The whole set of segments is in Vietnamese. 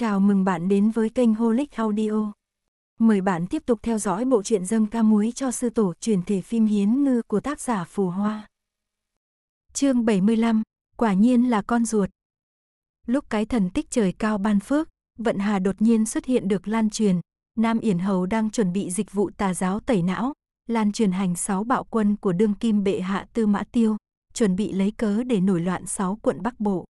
Chào mừng bạn đến với kênh Holic Audio. Mời bạn tiếp tục theo dõi bộ truyện dâm ca muối cho sư tổ truyền thể phim Hiến Ngư của tác giả Phù Hoa. Chương 75, quả nhiên là con ruột. Lúc cái thần tích trời cao ban phước, vận hà đột nhiên xuất hiện được lan truyền, Nam Yển Hầu đang chuẩn bị dịch vụ tà giáo tẩy não, lan truyền hành sáu bạo quân của đương kim bệ hạ Tư Mã Tiêu, chuẩn bị lấy cớ để nổi loạn sáu quận Bắc Bộ.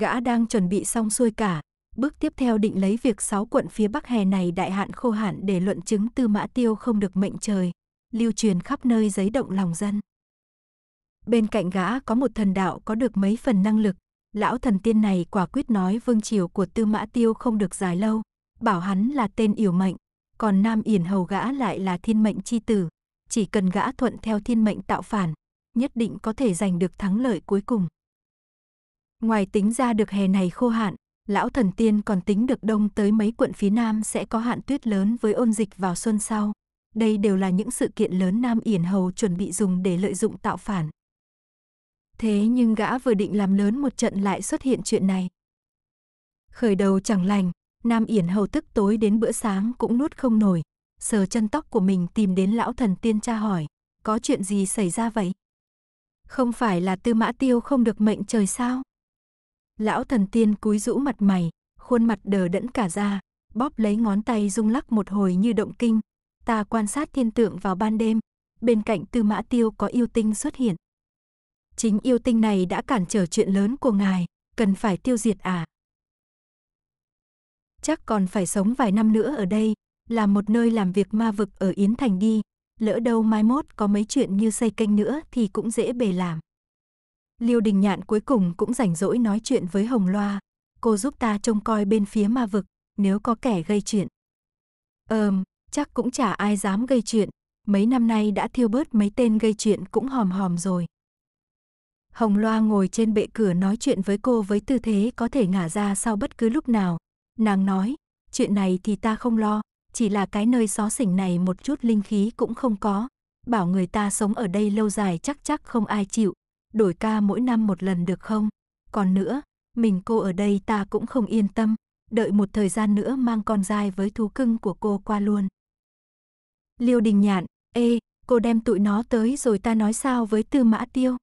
Gã đang chuẩn bị xong xuôi cả, Bước tiếp theo định lấy việc sáu quận phía Bắc hè này đại hạn khô hạn để luận chứng Tư Mã Tiêu không được mệnh trời, lưu truyền khắp nơi giấy động lòng dân. Bên cạnh gã có một thần đạo có được mấy phần năng lực, lão thần tiên này quả quyết nói vương triều của Tư Mã Tiêu không được dài lâu, bảo hắn là tên yểu mệnh, còn Nam Yển Hầu gã lại là thiên mệnh chi tử, chỉ cần gã thuận theo thiên mệnh tạo phản, nhất định có thể giành được thắng lợi cuối cùng. Ngoài tính ra được hè này khô hạn, lão thần tiên còn tính được đông tới mấy quận phía Nam sẽ có hạn tuyết lớn với ôn dịch vào xuân sau. Đây đều là những sự kiện lớn Nam Yển Hầu chuẩn bị dùng để lợi dụng tạo phản. Thế nhưng gã vừa định làm lớn một trận lại xuất hiện chuyện này. Khởi đầu chẳng lành, Nam Yển Hầu tức tối đến bữa sáng cũng nuốt không nổi, sờ chân tóc của mình tìm đến lão thần tiên tra hỏi, có chuyện gì xảy ra vậy? Không phải là Tư Mã Tiêu không được mệnh trời sao? Lão thần tiên cúi rũ mặt mày, khuôn mặt đờ đẫn cả ra, bóp lấy ngón tay rung lắc một hồi như động kinh. Ta quan sát thiên tượng vào ban đêm, bên cạnh tư mã tiêu có yêu tinh xuất hiện. Chính yêu tinh này đã cản trở chuyện lớn của ngài, cần phải tiêu diệt à? Chắc còn phải sống vài năm nữa ở đây, là một nơi làm việc ma vực ở Yến Thành đi, lỡ đâu mai mốt có mấy chuyện như xây kênh nữa thì cũng dễ bề làm. Liêu Đình Nhạn cuối cùng cũng rảnh rỗi nói chuyện với Hồng Loa. Cô giúp ta trông coi bên phía ma vực, nếu có kẻ gây chuyện. Ờm, chắc cũng chả ai dám gây chuyện. Mấy năm nay đã thiêu bớt mấy tên gây chuyện cũng hòm hòm rồi. Hồng Loa ngồi trên bệ cửa nói chuyện với cô với tư thế có thể ngả ra sau bất cứ lúc nào. Nàng nói, chuyện này thì ta không lo, chỉ là cái nơi xó xỉnh này một chút linh khí cũng không có. Bảo người ta sống ở đây lâu dài chắc chắc không ai chịu, đổi ca mỗi năm một lần được không? Còn nữa, mình cô ở đây ta cũng không yên tâm, đợi một thời gian nữa mang con dai với thú cưng của cô qua luôn. Liêu Đình Nhạn, ê, cô đem tụi nó tới rồi ta nói sao với Tư Mã Tiêu.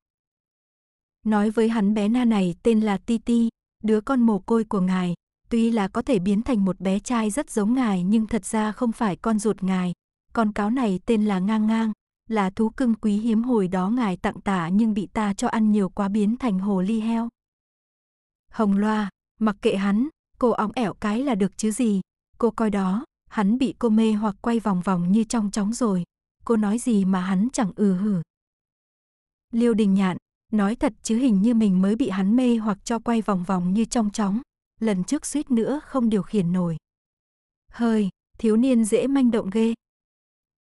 Nói với hắn bé na này tên là ti ti, đứa con mồ côi của ngài, tuy là có thể biến thành một bé trai rất giống ngài nhưng thật ra không phải con ruột ngài. Con cáo này tên là Ngang Ngang, là thú cưng quý hiếm hồi đó ngài tặng tả nhưng bị ta cho ăn nhiều quá biến thành hồ ly heo. Hồng Loa, mặc kệ hắn, cô óng ẻo cái là được chứ gì, cô coi đó, hắn bị cô mê hoặc quay vòng vòng như trong chóng rồi, cô nói gì mà hắn chẳng ừ hử. Liêu Đình Nhạn, nói thật chứ hình như mình mới bị hắn mê hoặc cho quay vòng vòng như trong chóng, lần trước suýt nữa không điều khiển nổi. Hơi, thiếu niên dễ manh động ghê.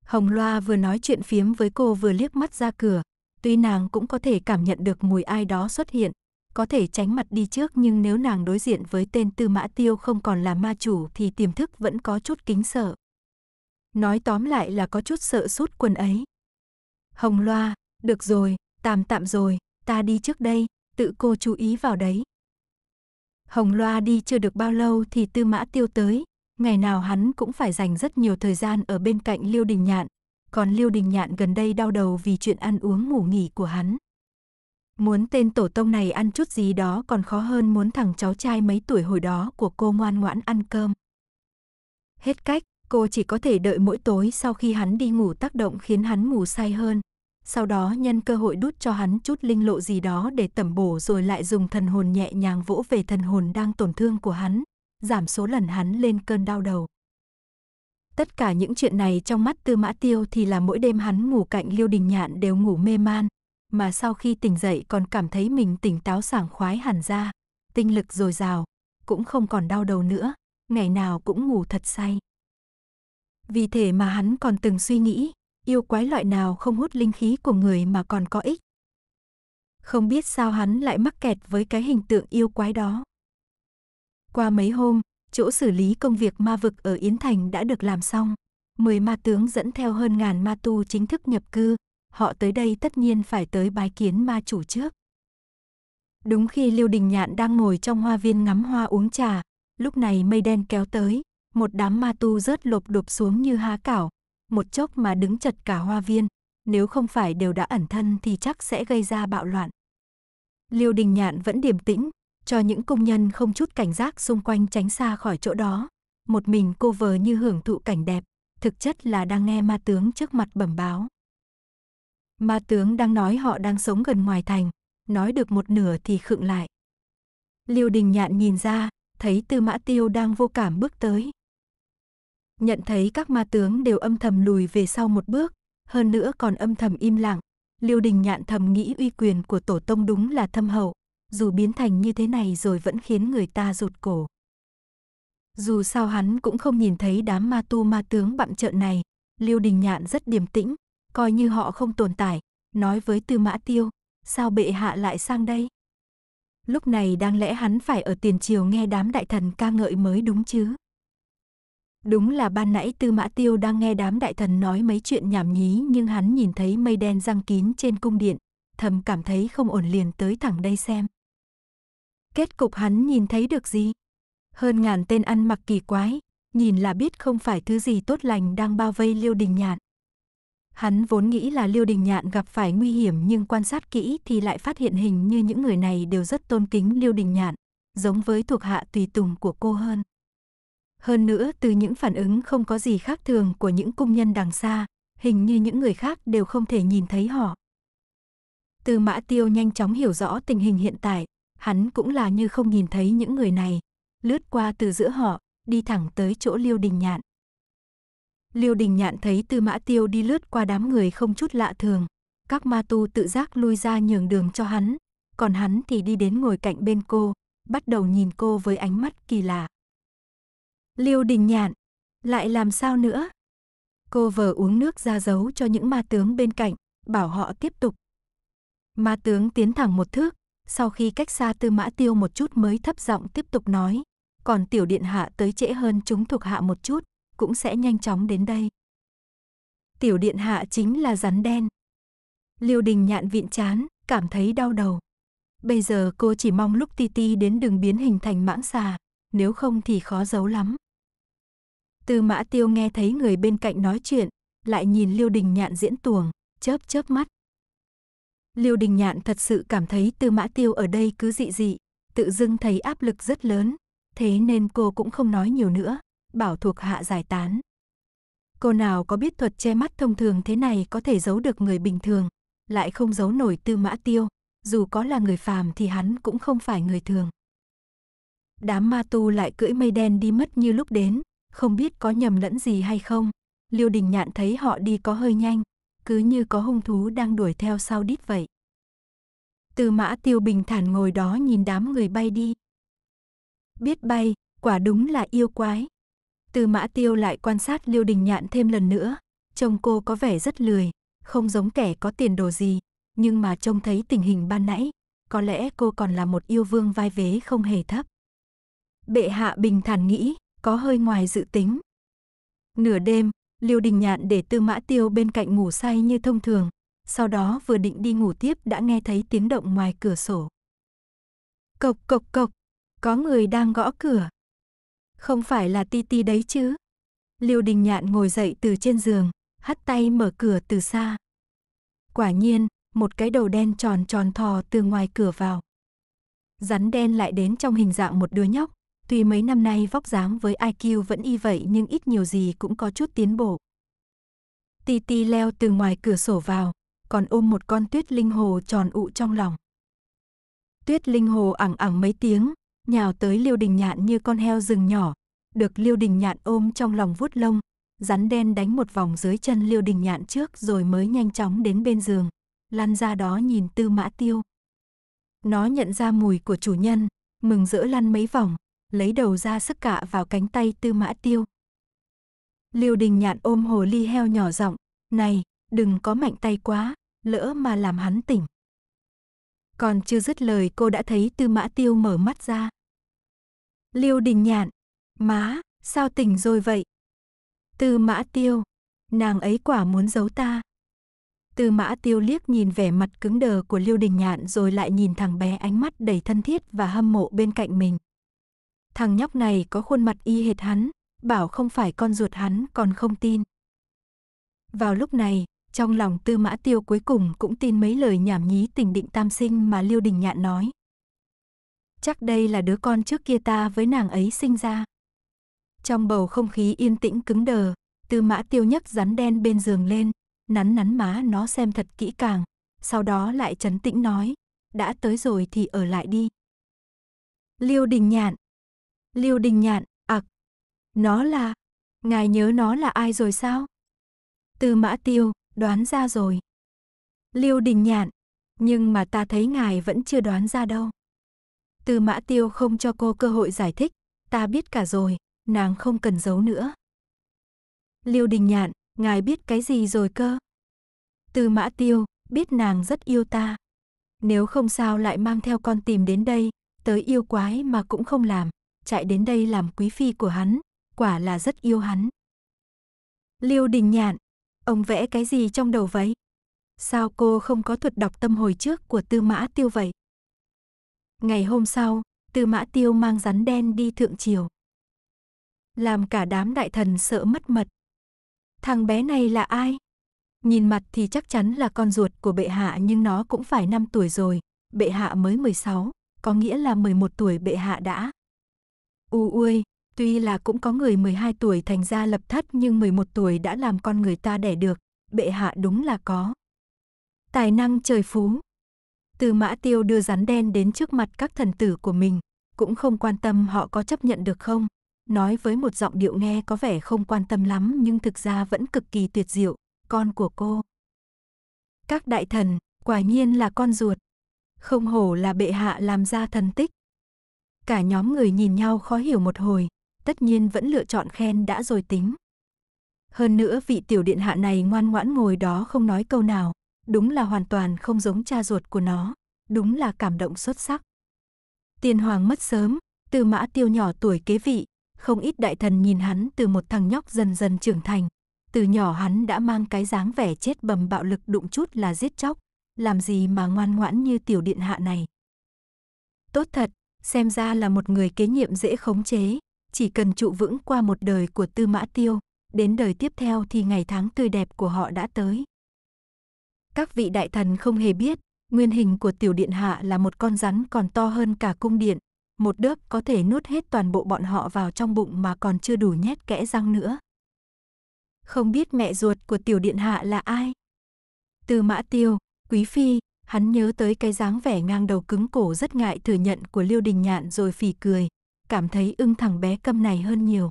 Hồng Loa vừa nói chuyện phiếm với cô vừa liếc mắt ra cửa, tuy nàng cũng có thể cảm nhận được mùi ai đó xuất hiện, có thể tránh mặt đi trước nhưng nếu nàng đối diện với tên Tư Mã Tiêu không còn là ma chủ thì tiềm thức vẫn có chút kính sợ. Nói tóm lại là có chút sợ sút quần ấy. Hồng Loa, được rồi, tạm tạm rồi, ta đi trước đây, tự cô chú ý vào đấy. Hồng Loa đi chưa được bao lâu thì Tư Mã Tiêu tới, ngày nào hắn cũng phải dành rất nhiều thời gian ở bên cạnh Liêu Đình Nhạn, còn Liêu Đình Nhạn gần đây đau đầu vì chuyện ăn uống ngủ nghỉ của hắn. Muốn tên tổ tông này ăn chút gì đó còn khó hơn muốn thằng cháu trai mấy tuổi hồi đó của cô ngoan ngoãn ăn cơm. Hết cách, cô chỉ có thể đợi mỗi tối sau khi hắn đi ngủ tác động khiến hắn ngủ say hơn. Sau đó nhân cơ hội đút cho hắn chút linh lộ gì đó để tẩm bổ rồi lại dùng thần hồn nhẹ nhàng vỗ về thần hồn đang tổn thương của hắn, giảm số lần hắn lên cơn đau đầu. Tất cả những chuyện này trong mắt Tư Mã Tiêu thì là mỗi đêm hắn ngủ cạnh Liêu Đình Nhạn đều ngủ mê man, mà sau khi tỉnh dậy còn cảm thấy mình tỉnh táo sảng khoái hẳn ra, tinh lực dồi dào, cũng không còn đau đầu nữa, ngày nào cũng ngủ thật say. Vì thế mà hắn còn từng suy nghĩ, yêu quái loại nào không hút linh khí của người mà còn có ích. Không biết sao hắn lại mắc kẹt với cái hình tượng yêu quái đó. Qua mấy hôm, chỗ xử lý công việc ma vực ở Yến Thành đã được làm xong. Mười ma tướng dẫn theo hơn ngàn ma tu chính thức nhập cư, họ tới đây tất nhiên phải tới bái kiến ma chủ trước. Đúng khi Liêu Đình Nhạn đang ngồi trong hoa viên ngắm hoa uống trà, lúc này mây đen kéo tới, một đám ma tu rớt lộp đụp xuống như há cảo, một chốc mà đứng chật cả hoa viên, nếu không phải đều đã ẩn thân thì chắc sẽ gây ra bạo loạn. Liêu Đình Nhạn vẫn điềm tĩnh, cho những công nhân không chút cảnh giác xung quanh tránh xa khỏi chỗ đó. Một mình cô vờ như hưởng thụ cảnh đẹp, thực chất là đang nghe ma tướng trước mặt bẩm báo. Ma tướng đang nói họ đang sống gần ngoài thành, nói được một nửa thì khựng lại. Liêu đình nhạn nhìn ra, thấy tư mã tiêu đang vô cảm bước tới. Nhận thấy các ma tướng đều âm thầm lùi về sau một bước, hơn nữa còn âm thầm im lặng. Liêu đình nhạn thầm nghĩ uy quyền của tổ tông đúng là thâm hậu, dù biến thành như thế này rồi vẫn khiến người ta rụt cổ. Dù sao hắn cũng không nhìn thấy đám ma tu ma tướng bặm trợn này, Liêu Đình Nhạn rất điềm tĩnh, coi như họ không tồn tại, nói với Tư Mã Tiêu, sao bệ hạ lại sang đây? Lúc này đáng lẽ hắn phải ở tiền triều nghe đám đại thần ca ngợi mới đúng chứ. Đúng là ban nãy Tư Mã Tiêu đang nghe đám đại thần nói mấy chuyện nhảm nhí nhưng hắn nhìn thấy mây đen răng kín trên cung điện, thầm cảm thấy không ổn liền tới thẳng đây xem. Kết cục hắn nhìn thấy được gì? Hơn ngàn tên ăn mặc kỳ quái, nhìn là biết không phải thứ gì tốt lành đang bao vây Liêu Đình Nhạn. Hắn vốn nghĩ là Liêu Đình Nhạn gặp phải nguy hiểm nhưng quan sát kỹ thì lại phát hiện hình như những người này đều rất tôn kính Liêu Đình Nhạn, giống với thuộc hạ tùy tùng của cô hơn. Hơn nữa từ những phản ứng không có gì khác thường của những cung nhân đằng xa, hình như những người khác đều không thể nhìn thấy họ. từ Mã Tiêu nhanh chóng hiểu rõ tình hình hiện tại, hắn cũng là như không nhìn thấy những người này, lướt qua từ giữa họ, đi thẳng tới chỗ Liêu Đình Nhạn. Liêu Đình Nhạn thấy Tư Mã Tiêu đi lướt qua đám người không chút lạ thường, các ma tu tự giác lui ra nhường đường cho hắn, còn hắn thì đi đến ngồi cạnh bên cô, bắt đầu nhìn cô với ánh mắt kỳ lạ. Liêu Đình Nhạn, lại làm sao nữa? Cô vờ uống nước ra giấu cho những ma tướng bên cạnh, bảo họ tiếp tục. Ma tướng tiến thẳng một thước, sau khi cách xa Tư Mã Tiêu một chút mới thấp giọng tiếp tục nói, còn tiểu điện hạ tới trễ hơn chúng thuộc hạ một chút, cũng sẽ nhanh chóng đến đây. Tiểu điện hạ chính là rắn đen. Liêu Đình nhạn vịn chán, cảm thấy đau đầu. Bây giờ cô chỉ mong lúc Ti Ti đến đừng biến hình thành mãng xà, nếu không thì khó giấu lắm. Tư Mã Tiêu nghe thấy người bên cạnh nói chuyện, lại nhìn Liêu Đình nhạn diễn tuồng, chớp chớp mắt. Liêu Đình Nhạn thật sự cảm thấy Tư Mã Tiêu ở đây cứ dị dị, tự dưng thấy áp lực rất lớn, thế nên cô cũng không nói nhiều nữa, bảo thuộc hạ giải tán. Cô nào có biết thuật che mắt thông thường thế này có thể giấu được người bình thường, lại không giấu nổi Tư Mã Tiêu, dù có là người phàm thì hắn cũng không phải người thường. Đám ma tu lại cưỡi mây đen đi mất như lúc đến, không biết có nhầm lẫn gì hay không. Liêu Đình Nhạn thấy họ đi có hơi nhanh, cứ như có hung thú đang đuổi theo sau đít vậy. Từ mã tiêu bình thản ngồi đó nhìn đám người bay đi. Biết bay, quả đúng là yêu quái. Từ mã tiêu lại quan sát liêu đình nhạn thêm lần nữa, trông cô có vẻ rất lười, không giống kẻ có tiền đồ gì, nhưng mà trông thấy tình hình ban nãy, có lẽ cô còn là một yêu vương vai vế không hề thấp. Bệ hạ bình thản nghĩ, có hơi ngoài dự tính. Nửa đêm, Liêu Đình Nhạn để Tư Mã Tiêu bên cạnh ngủ say như thông thường, sau đó vừa định đi ngủ tiếp đã nghe thấy tiếng động ngoài cửa sổ. Cộc cộc cộc, có người đang gõ cửa. Không phải là Ti Ti đấy chứ? Liêu Đình Nhạn ngồi dậy từ trên giường, hắt tay mở cửa từ xa. Quả nhiên, một cái đầu đen tròn tròn thò từ ngoài cửa vào. Rắn đen lại đến trong hình dạng một đứa nhóc, Tuy mấy năm nay vóc dáng với IQ vẫn y vậy nhưng ít nhiều gì cũng có chút tiến bộ. Titi leo từ ngoài cửa sổ vào, còn ôm một con tuyết linh hồ tròn ụ trong lòng. Tuyết linh hồ ẳng ẳng mấy tiếng, nhào tới liêu đình nhạn như con heo rừng nhỏ, được liêu đình nhạn ôm trong lòng vuốt lông, rắn đen đánh một vòng dưới chân liêu đình nhạn trước rồi mới nhanh chóng đến bên giường, lăn ra đó nhìn tư mã tiêu. Nó nhận ra mùi của chủ nhân, mừng rỡ lăn mấy vòng, lấy đầu ra sức cạ vào cánh tay tư mã tiêu. Liêu đình nhạn ôm hồ ly heo nhỏ giọng, này, đừng có mạnh tay quá, lỡ mà làm hắn tỉnh. Còn chưa dứt lời cô đã thấy tư mã tiêu mở mắt ra. Liêu đình nhạn, má, sao tỉnh rồi vậy? Tư mã tiêu, nàng ấy quả muốn giấu ta. Tư mã tiêu liếc nhìn vẻ mặt cứng đờ của Liêu Đình Nhạn rồi lại nhìn thằng bé ánh mắt đầy thân thiết và hâm mộ bên cạnh mình. Thằng nhóc này có khuôn mặt y hệt hắn, bảo không phải con ruột hắn còn không tin. Vào lúc này, trong lòng tư mã tiêu cuối cùng cũng tin mấy lời nhảm nhí tình định tam sinh mà Liêu Đình Nhạn nói. Chắc đây là đứa con trước kia ta với nàng ấy sinh ra. Trong bầu không khí yên tĩnh cứng đờ, tư mã tiêu nhấc rắn đen bên giường lên, nắn nắn má nó xem thật kỹ càng, sau đó lại trấn tĩnh nói, đã tới rồi thì ở lại đi. Liêu Đình Nhạn, Lưu Đình Nhạn, ạc. nó là... Ngài nhớ nó là ai rồi sao? Từ mã tiêu, đoán ra rồi. Lưu Đình Nhạn, nhưng mà ta thấy ngài vẫn chưa đoán ra đâu. Từ mã tiêu không cho cô cơ hội giải thích, ta biết cả rồi, nàng không cần giấu nữa. Lưu Đình Nhạn, ngài biết cái gì rồi cơ? Từ mã tiêu, biết nàng rất yêu ta. Nếu không sao lại mang theo con tìm đến đây, tới yêu quái mà cũng không làm, chạy đến đây làm quý phi của hắn, quả là rất yêu hắn. Liêu Đình Nhạn, ông vẽ cái gì trong đầu vậy? Sao cô không có thuật đọc tâm hồi trước của Tư Mã Tiêu vậy? Ngày hôm sau, Tư Mã Tiêu mang rắn đen đi thượng triều. Làm cả đám đại thần sợ mất mật. Thằng bé này là ai? Nhìn mặt thì chắc chắn là con ruột của bệ hạ nhưng nó cũng phải 5 tuổi rồi, bệ hạ mới 16, có nghĩa là 11 tuổi bệ hạ đã U uôi, tuy là cũng có người 12 tuổi thành ra lập thất nhưng 11 tuổi đã làm con người ta đẻ được, bệ hạ đúng là có. Tài năng trời phú. Từ mã tiêu đưa rắn đen đến trước mặt các thần tử của mình, cũng không quan tâm họ có chấp nhận được không. Nói với một giọng điệu nghe có vẻ không quan tâm lắm nhưng thực ra vẫn cực kỳ tuyệt diệu, con của cô. Các đại thần, quả nhiên là con ruột. Không hổ là bệ hạ làm ra thần tích, Cả nhóm người nhìn nhau khó hiểu một hồi, tất nhiên vẫn lựa chọn khen đã rồi tính. Hơn nữa vị tiểu điện hạ này ngoan ngoãn ngồi đó không nói câu nào, đúng là hoàn toàn không giống cha ruột của nó, đúng là cảm động xuất sắc. Tiên hoàng mất sớm, từ mã tiêu nhỏ tuổi kế vị, không ít đại thần nhìn hắn từ một thằng nhóc dần dần trưởng thành. Từ nhỏ hắn đã mang cái dáng vẻ chết bầm bạo lực đụng chút là giết chóc, làm gì mà ngoan ngoãn như tiểu điện hạ này. Tốt thật, xem ra là một người kế nhiệm dễ khống chế, chỉ cần trụ vững qua một đời của Tư Mã Tiêu, đến đời tiếp theo thì ngày tháng tươi đẹp của họ đã tới. Các vị đại thần không hề biết, nguyên hình của tiểu điện hạ là một con rắn còn to hơn cả cung điện, một đớp có thể nuốt hết toàn bộ bọn họ vào trong bụng mà còn chưa đủ nhét kẽ răng nữa. Không biết mẹ ruột của tiểu điện hạ là ai? Tư mã tiêu, quý phi, Hắn nhớ tới cái dáng vẻ ngang đầu cứng cổ rất ngại thừa nhận của Liêu Đình Nhạn rồi phì cười, cảm thấy ưng thằng bé câm này hơn nhiều.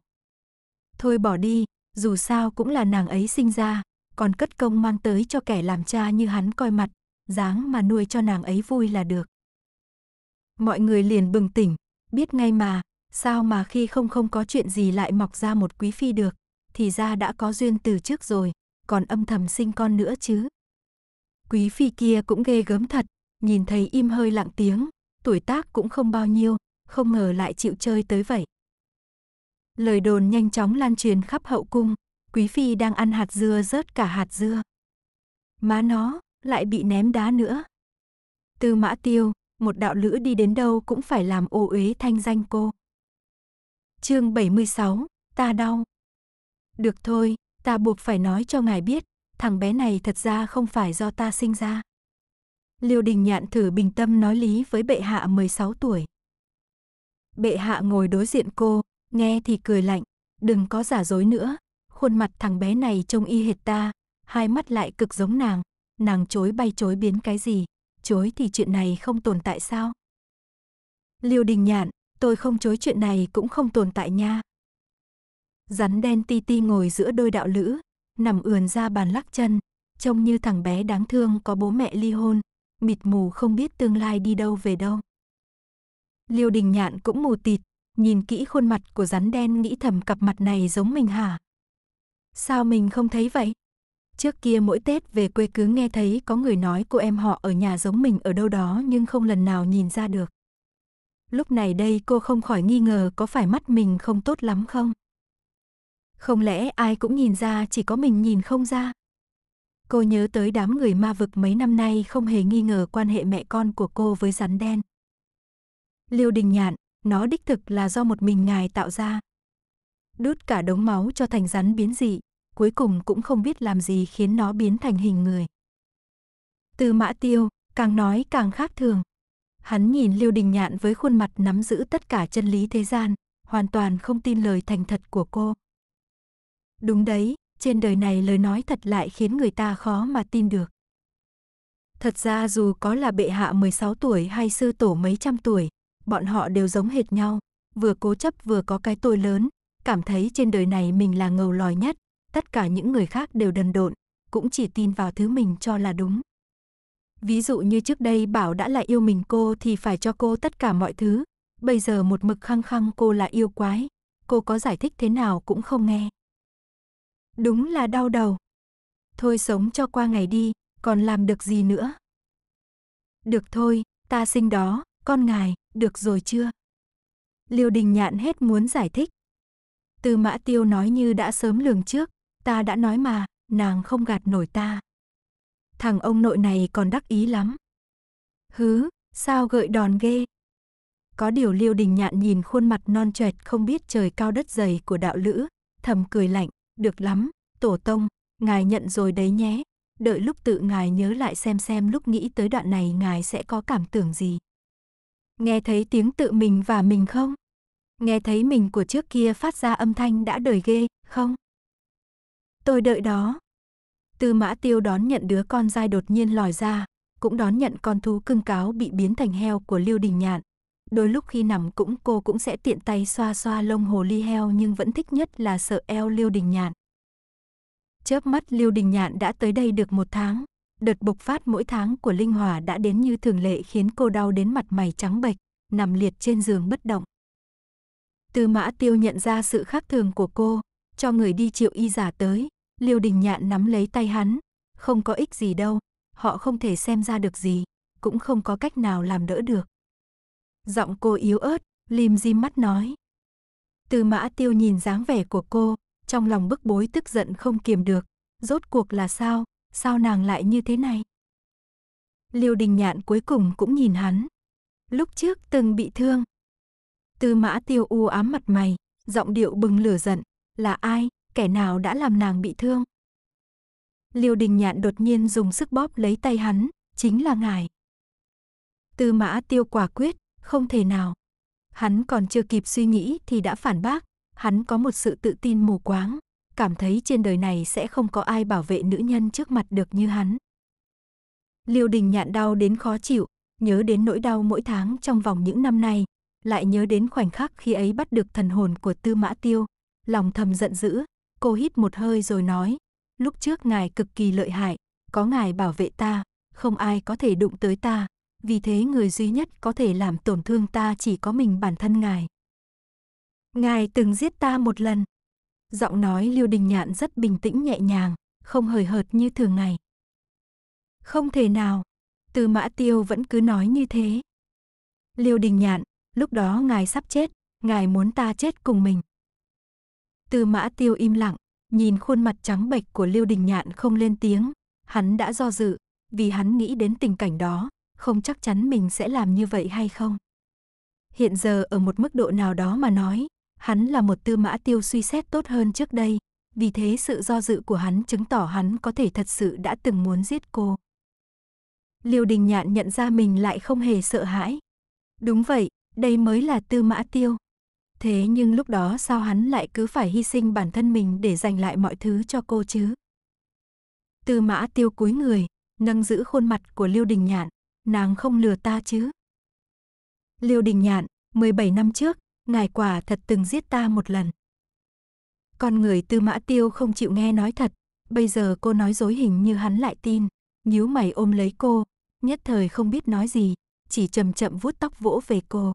Thôi bỏ đi, dù sao cũng là nàng ấy sinh ra, còn cất công mang tới cho kẻ làm cha như hắn coi mặt, dáng mà nuôi cho nàng ấy vui là được. Mọi người liền bừng tỉnh, biết ngay mà, sao mà khi không không có chuyện gì lại mọc ra một quý phi được, thì ra đã có duyên từ trước rồi, còn âm thầm sinh con nữa chứ. Quý phi kia cũng ghê gớm thật, nhìn thấy im hơi lặng tiếng, tuổi tác cũng không bao nhiêu, không ngờ lại chịu chơi tới vậy. Lời đồn nhanh chóng lan truyền khắp hậu cung, quý phi đang ăn hạt dưa rớt cả hạt dưa. Má nó, lại bị ném đá nữa. Tư mã tiêu, một đạo lữ đi đến đâu cũng phải làm ô uế thanh danh cô. Chương 76, ta đau. Được thôi, ta buộc phải nói cho ngài biết, thằng bé này thật ra không phải do ta sinh ra. Liêu Đình Nhạn thử bình tâm nói lý với bệ hạ 16 tuổi. Bệ hạ ngồi đối diện cô, nghe thì cười lạnh, đừng có giả dối nữa, khuôn mặt thằng bé này trông y hệt ta, hai mắt lại cực giống nàng, nàng chối bay chối biến cái gì, chối thì chuyện này không tồn tại sao? Liêu Đình Nhạn, tôi không chối chuyện này cũng không tồn tại nha. Rắn đen ti ti ngồi giữa đôi đạo lữ, nằm ườn ra bàn lắc chân, trông như thằng bé đáng thương có bố mẹ ly hôn, mịt mù không biết tương lai đi đâu về đâu. Liêu Đình Nhạn cũng mù tịt, nhìn kỹ khuôn mặt của rắn đen nghĩ thầm cặp mặt này giống mình hả? Sao mình không thấy vậy? Trước kia mỗi Tết về quê cứ nghe thấy có người nói cô em họ ở nhà giống mình ở đâu đó nhưng không lần nào nhìn ra được. Lúc này đây cô không khỏi nghi ngờ có phải mắt mình không tốt lắm không? Không lẽ ai cũng nhìn ra chỉ có mình nhìn không ra? Cô nhớ tới đám người ma vực mấy năm nay không hề nghi ngờ quan hệ mẹ con của cô với rắn đen. Liêu Đình Nhạn, nó đích thực là do một mình ngài tạo ra. Đút cả đống máu cho thành rắn biến dị, cuối cùng cũng không biết làm gì khiến nó biến thành hình người. Từ mã tiêu, càng nói càng khác thường. Hắn nhìn Liêu Đình Nhạn với khuôn mặt nắm giữ tất cả chân lý thế gian, hoàn toàn không tin lời thành thật của cô. Đúng đấy, trên đời này lời nói thật lại khiến người ta khó mà tin được. Thật ra dù có là bệ hạ 16 tuổi hay sư tổ mấy trăm tuổi, bọn họ đều giống hệt nhau, vừa cố chấp vừa có cái tôi lớn, cảm thấy trên đời này mình là ngầu lòi nhất, tất cả những người khác đều đần độn, cũng chỉ tin vào thứ mình cho là đúng. Ví dụ như trước đây bảo đã là yêu mình cô thì phải cho cô tất cả mọi thứ, bây giờ một mực khăng khăng cô là yêu quái, cô có giải thích thế nào cũng không nghe. Đúng là đau đầu. Thôi sống cho qua ngày đi, còn làm được gì nữa? Được thôi, ta sinh đó, con ngài, được rồi chưa? Liêu đình nhạn hết muốn giải thích. Từ mã tiêu nói như đã sớm lường trước, ta đã nói mà, nàng không gạt nổi ta. Thằng ông nội này còn đắc ý lắm. Hứ, sao gợi đòn ghê? Có điều liêu đình nhạn nhìn khuôn mặt non choẹt không biết trời cao đất dày của đạo lữ, thầm cười lạnh. Được lắm, tổ tông, ngài nhận rồi đấy nhé. Đợi lúc tự ngài nhớ lại xem xem lúc nghĩ tới đoạn này ngài sẽ có cảm tưởng gì. Nghe thấy tiếng tự mình và mình không? Nghe thấy mình của trước kia phát ra âm thanh đã đời ghê, không? Tôi đợi đó. Tư mã tiêu đón nhận đứa con dai đột nhiên lòi ra, cũng đón nhận con thú cưng cáo bị biến thành heo của Liêu Đình Nhạn, Đôi lúc khi nằm cũng cô cũng sẽ tiện tay xoa xoa lông hồ ly heo nhưng vẫn thích nhất là sợ eo Lưu Đình Nhạn. Chớp mắt Lưu Đình Nhạn đã tới đây được một tháng. Đợt bộc phát mỗi tháng của Linh Hòa đã đến như thường lệ khiến cô đau đến mặt mày trắng bệch, nằm liệt trên giường bất động. Tư mã tiêu nhận ra sự khác thường của cô, cho người đi triệu y giả tới. Liêu đình nhạn nắm lấy tay hắn, không có ích gì đâu, họ không thể xem ra được gì, cũng không có cách nào làm đỡ được. Giọng cô yếu ớt, lim dim mắt nói. Từ mã tiêu nhìn dáng vẻ của cô, trong lòng bức bối tức giận không kiềm được. Rốt cuộc là sao, sao nàng lại như thế này? Liêu đình nhạn cuối cùng cũng nhìn hắn. Lúc trước từng bị thương. Từ mã tiêu u ám mặt mày, giọng điệu bừng lửa giận. Là ai, kẻ nào đã làm nàng bị thương? Liêu đình nhạn đột nhiên dùng sức bóp lấy tay hắn, chính là ngài. Tư mã tiêu quả quyết, không thể nào. Hắn còn chưa kịp suy nghĩ thì đã phản bác, hắn có một sự tự tin mù quáng, cảm thấy trên đời này sẽ không có ai bảo vệ nữ nhân trước mặt được như hắn. Liêu đình nhạn đau đến khó chịu, nhớ đến nỗi đau mỗi tháng trong vòng những năm nay, lại nhớ đến khoảnh khắc khi ấy bắt được thần hồn của tư mã tiêu, lòng thầm giận dữ, cô hít một hơi rồi nói, lúc trước ngài cực kỳ lợi hại, có ngài bảo vệ ta, không ai có thể đụng tới ta, vì thế người duy nhất có thể làm tổn thương ta chỉ có mình bản thân ngài. Ngài từng giết ta một lần. Giọng nói Liêu Đình Nhạn rất bình tĩnh nhẹ nhàng, không hời hợt như thường ngày. Không thể nào, Tư Mã Tiêu vẫn cứ nói như thế. Liêu Đình Nhạn, lúc đó ngài sắp chết, ngài muốn ta chết cùng mình. Tư Mã Tiêu im lặng, nhìn khuôn mặt trắng bệch của Liêu Đình Nhạn không lên tiếng, hắn đã do dự, vì hắn nghĩ đến tình cảnh đó, không chắc chắn mình sẽ làm như vậy hay không. Hiện giờ ở một mức độ nào đó mà nói, hắn là một tư mã tiêu suy xét tốt hơn trước đây, vì thế sự do dự của hắn chứng tỏ hắn có thể thật sự đã từng muốn giết cô. Liêu đình nhạn nhận ra mình lại không hề sợ hãi. Đúng vậy, đây mới là tư mã tiêu. Thế nhưng lúc đó sao hắn lại cứ phải hy sinh bản thân mình để giành lại mọi thứ cho cô chứ? Tư mã tiêu cúi người, nâng giữ khuôn mặt của Liêu Đình Nhạn nàng không lừa ta chứ. Liêu Đình Nhạn, 17 năm trước, ngài quả thật từng giết ta một lần. Con người Tư Mã Tiêu không chịu nghe nói thật, bây giờ cô nói dối hình như hắn lại tin, nhíu mày ôm lấy cô, nhất thời không biết nói gì, chỉ chậm chậm vuốt tóc vỗ về cô.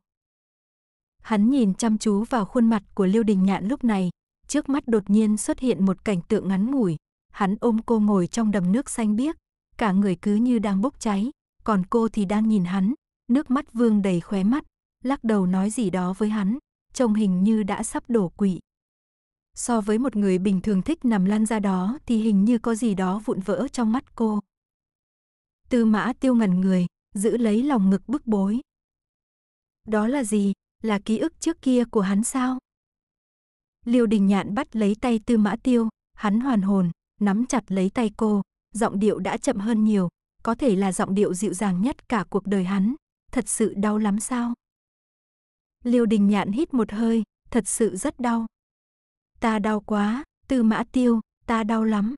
Hắn nhìn chăm chú vào khuôn mặt của Liêu Đình Nhạn lúc này, trước mắt đột nhiên xuất hiện một cảnh tượng ngắn ngủi, hắn ôm cô ngồi trong đầm nước xanh biếc, cả người cứ như đang bốc cháy, còn cô thì đang nhìn hắn, nước mắt vương đầy khóe mắt, lắc đầu nói gì đó với hắn, trông hình như đã sắp đổ quỵ. So với một người bình thường thích nằm lăn ra đó thì hình như có gì đó vụn vỡ trong mắt cô. Tư mã tiêu ngẩn người, giữ lấy lòng ngực bức bối. Đó là gì? Là ký ức trước kia của hắn sao? Liêu đình nhạn bắt lấy tay tư mã tiêu, hắn hoàn hồn, nắm chặt lấy tay cô, giọng điệu đã chậm hơn nhiều, có thể là giọng điệu dịu dàng nhất cả cuộc đời hắn, thật sự đau lắm sao? Liêu Đình Nhạn hít một hơi, thật sự rất đau. Ta đau quá, Tư Mã Tiêu, ta đau lắm.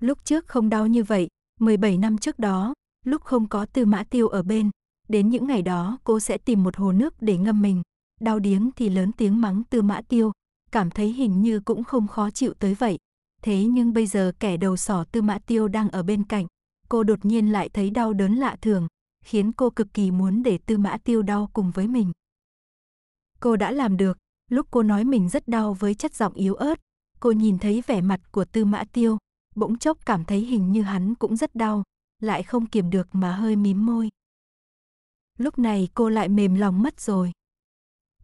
Lúc trước không đau như vậy, 17 năm trước đó, lúc không có Tư Mã Tiêu ở bên, đến những ngày đó cô sẽ tìm một hồ nước để ngâm mình, đau điếng thì lớn tiếng mắng Tư Mã Tiêu, cảm thấy hình như cũng không khó chịu tới vậy. Thế nhưng bây giờ kẻ đầu sỏ Tư Mã Tiêu đang ở bên cạnh, cô đột nhiên lại thấy đau đớn lạ thường, khiến cô cực kỳ muốn để tư mã tiêu đau cùng với mình. Cô đã làm được, lúc cô nói mình rất đau với chất giọng yếu ớt, cô nhìn thấy vẻ mặt của tư mã tiêu, bỗng chốc cảm thấy hình như hắn cũng rất đau, lại không kiềm được mà hơi mím môi. Lúc này cô lại mềm lòng mất rồi.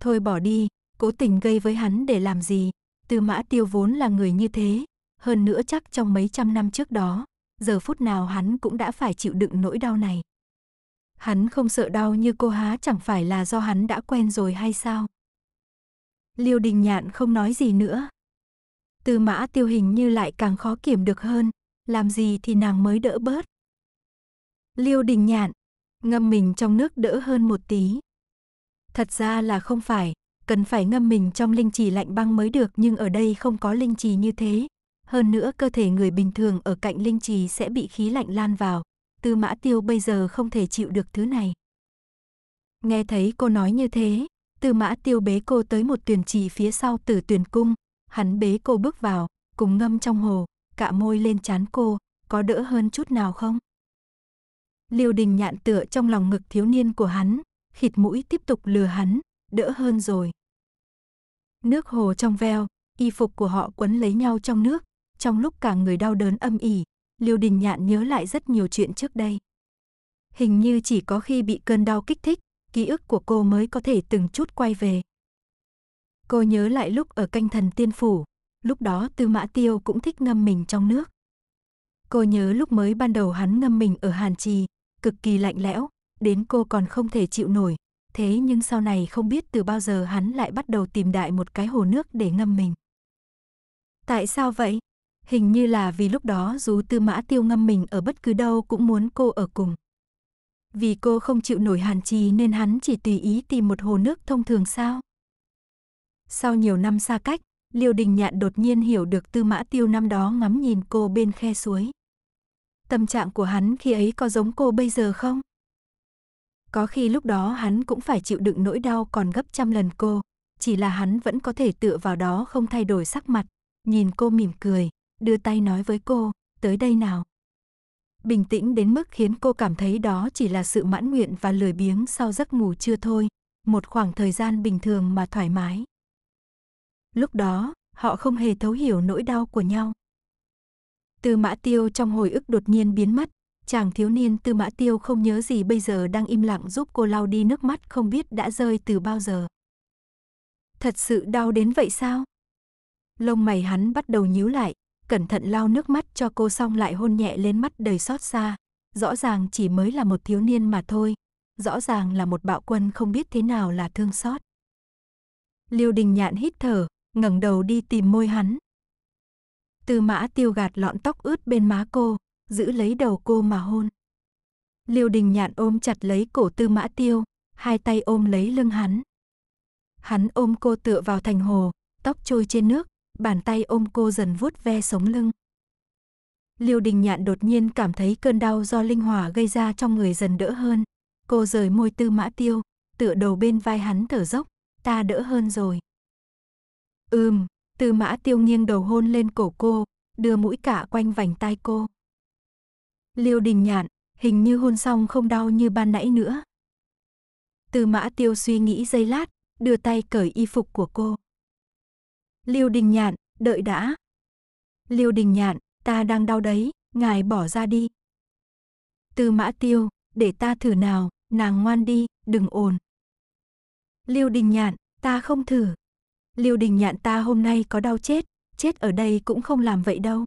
Thôi bỏ đi, cố tình gây với hắn để làm gì, tư mã tiêu vốn là người như thế, hơn nữa chắc trong mấy trăm năm trước đó, giờ phút nào hắn cũng đã phải chịu đựng nỗi đau này. Hắn không sợ đau như cô há chẳng phải là do hắn đã quen rồi hay sao? Liêu đình nhạn không nói gì nữa. Tư mã tiêu hình như lại càng khó kiểm được hơn, làm gì thì nàng mới đỡ bớt. Liêu đình nhạn, ngâm mình trong nước đỡ hơn một tí. Thật ra là không phải, cần phải ngâm mình trong linh trì lạnh băng mới được nhưng ở đây không có linh trì như thế, hơn nữa cơ thể người bình thường ở cạnh linh trì sẽ bị khí lạnh lan vào. Tư mã tiêu bây giờ không thể chịu được thứ này. Nghe thấy cô nói như thế, tư mã tiêu bế cô tới một tuyển trì phía sau tử tuyển cung. Hắn bế cô bước vào, cùng ngâm trong hồ, cạ môi lên chán cô, có đỡ hơn chút nào không? Liêu đình nhạn tựa trong lòng ngực thiếu niên của hắn, khịt mũi tiếp tục lừa hắn, đỡ hơn rồi. Nước hồ trong veo, y phục của họ quấn lấy nhau trong nước, trong lúc cả người đau đớn âm ỉ, Liêu Đình Nhạn nhớ lại rất nhiều chuyện trước đây. Hình như chỉ có khi bị cơn đau kích thích, ký ức của cô mới có thể từng chút quay về. Cô nhớ lại lúc ở canh thần tiên phủ, lúc đó Tư Mã Tiêu cũng thích ngâm mình trong nước. Cô nhớ lúc mới ban đầu hắn ngâm mình ở Hàn Trì, cực kỳ lạnh lẽo, đến cô còn không thể chịu nổi. Thế nhưng sau này không biết từ bao giờ hắn lại bắt đầu tìm đại một cái hồ nước để ngâm mình. Tại sao vậy? Hình như là vì lúc đó dù tư mã tiêu ngâm mình ở bất cứ đâu cũng muốn cô ở cùng. Vì cô không chịu nổi hàn trì nên hắn chỉ tùy ý tìm một hồ nước thông thường sao. Sau nhiều năm xa cách, Liêu Đình Nhạn đột nhiên hiểu được tư mã tiêu năm đó ngắm nhìn cô bên khe suối. Tâm trạng của hắn khi ấy có giống cô bây giờ không? Có khi lúc đó hắn cũng phải chịu đựng nỗi đau còn gấp trăm lần cô, chỉ là hắn vẫn có thể tựa vào đó không thay đổi sắc mặt, nhìn cô mỉm cười, đưa tay nói với cô, tới đây nào. Bình tĩnh đến mức khiến cô cảm thấy đó chỉ là sự mãn nguyện và lười biếng sau giấc ngủ chưa thôi, một khoảng thời gian bình thường mà thoải mái. Lúc đó, họ không hề thấu hiểu nỗi đau của nhau. Tư Mã Tiêu trong hồi ức đột nhiên biến mất, chàng thiếu niên Tư Mã Tiêu không nhớ gì bây giờ đang im lặng giúp cô lau đi nước mắt không biết đã rơi từ bao giờ. Thật sự đau đến vậy sao? Lông mày hắn bắt đầu nhíu lại, cẩn thận lau nước mắt cho cô xong lại hôn nhẹ lên mắt đầy xót xa. Rõ ràng chỉ mới là một thiếu niên mà thôi, rõ ràng là một bạo quân không biết thế nào là thương xót. Liêu đình nhạn hít thở, ngẩng đầu đi tìm môi hắn. Tư mã tiêu gạt lọn tóc ướt bên má cô, giữ lấy đầu cô mà hôn. Liêu đình nhạn ôm chặt lấy cổ tư mã tiêu, hai tay ôm lấy lưng hắn. Hắn ôm cô tựa vào thành hồ, tóc trôi trên nước, bàn tay ôm cô dần vuốt ve sống lưng. Liêu Đình Nhạn đột nhiên cảm thấy cơn đau do linh hỏa gây ra trong người dần đỡ hơn. Cô rời môi Tư Mã Tiêu, tựa đầu bên vai hắn thở dốc, ta đỡ hơn rồi. Ừm, Tư Mã Tiêu nghiêng đầu hôn lên cổ cô, đưa mũi cả quanh vành tai cô. Liêu Đình Nhạn, hình như hôn xong không đau như ban nãy nữa. Tư Mã Tiêu suy nghĩ giây lát, đưa tay cởi y phục của cô. Liêu Đình Nhạn, đợi đã. Liêu Đình Nhạn, ta đang đau đấy, ngài bỏ ra đi. Tư Mã Tiêu, để ta thử nào, nàng ngoan đi, đừng ồn. Liêu Đình Nhạn, ta không thử. Liêu Đình Nhạn ta hôm nay có đau chết, chết ở đây cũng không làm vậy đâu.